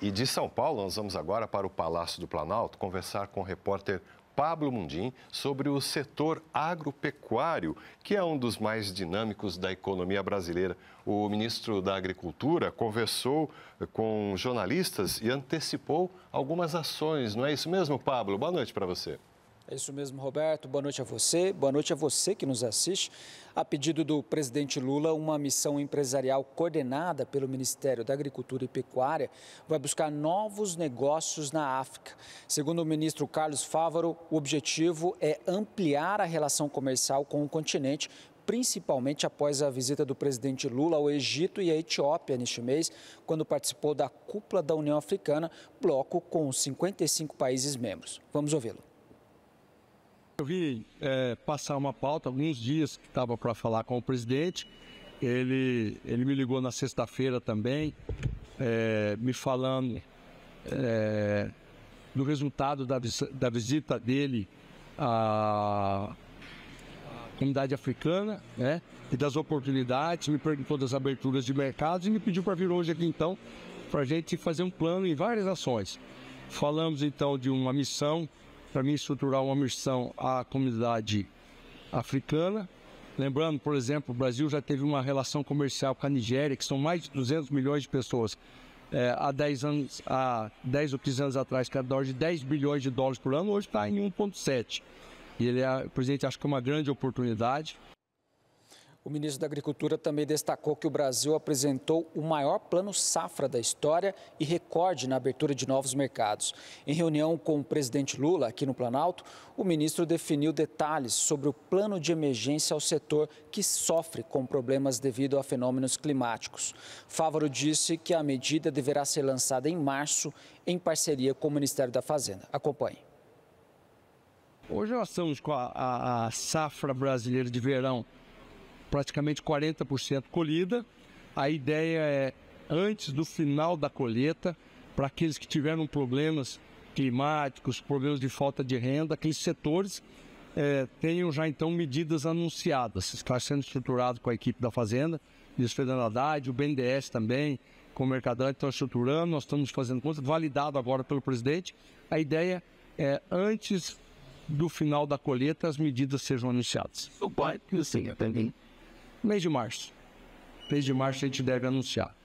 E de São Paulo, nós vamos agora para o Palácio do Planalto conversar com o repórter Pablo Mundim sobre o setor agropecuário, que é um dos mais dinâmicos da economia brasileira. O ministro da Agricultura conversou eh, com jornalistas e antecipou algumas ações, não é isso mesmo, Pablo? Boa noite para você. É isso mesmo, Roberto. Boa noite a você, boa noite a você que nos assiste. A pedido do presidente Lula, uma missão empresarial coordenada pelo Ministério da Agricultura e Pecuária vai buscar novos negócios na África. Segundo o ministro Carlos Fávaro, o objetivo é ampliar a relação comercial com o continente, principalmente após a visita do presidente Lula ao Egito e à Etiópia neste mês, quando participou da cúpula da União Africana, bloco com 55 países membros. Vamos ouvi-lo. Eu vi é, passar uma pauta alguns dias que estava para falar com o presidente. Ele, ele me ligou na sexta-feira também, é, me falando é, do resultado da, da visita dele à comunidade africana né, e das oportunidades, me perguntou das aberturas de mercados e me pediu para vir hoje aqui então para a gente fazer um plano em várias ações. Falamos então de uma missão para mim estruturar uma missão à comunidade africana. Lembrando, por exemplo, o Brasil já teve uma relação comercial com a Nigéria, que são mais de 200 milhões de pessoas. É, há 10 anos, há 10 ou 15 anos atrás, que era de 10 bilhões de dólares por ano, hoje está em 1,7. E ele, é, o presidente acha que é uma grande oportunidade. O ministro da Agricultura também destacou que o Brasil apresentou o maior plano safra da história e recorde na abertura de novos mercados. Em reunião com o presidente Lula aqui no Planalto, o ministro definiu detalhes sobre o plano de emergência ao setor que sofre com problemas devido a fenômenos climáticos. Fávaro disse que a medida deverá ser lançada em março em parceria com o Ministério da Fazenda. Acompanhe. Hoje nós estamos com a, a, a safra brasileira de verão praticamente 40% colhida. A ideia é, antes do final da colheita, para aqueles que tiveram problemas climáticos, problemas de falta de renda, aqueles setores é, tenham já então medidas anunciadas. Está sendo estruturado com a equipe da Fazenda, Luiz Fernando Haddad, o BNDES também, com o Mercadante, estão estruturando, nós estamos fazendo conta, validado agora pelo presidente. A ideia é, antes do final da colheita, as medidas sejam anunciadas. O pai, sim, também mês de março. Mês de março a gente deve anunciar.